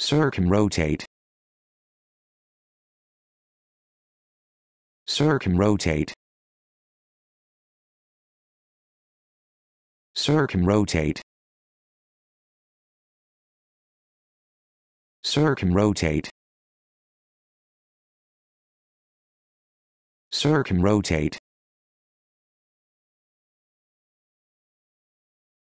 circumrotate circumrotate circumrotate circumrotate circumrotate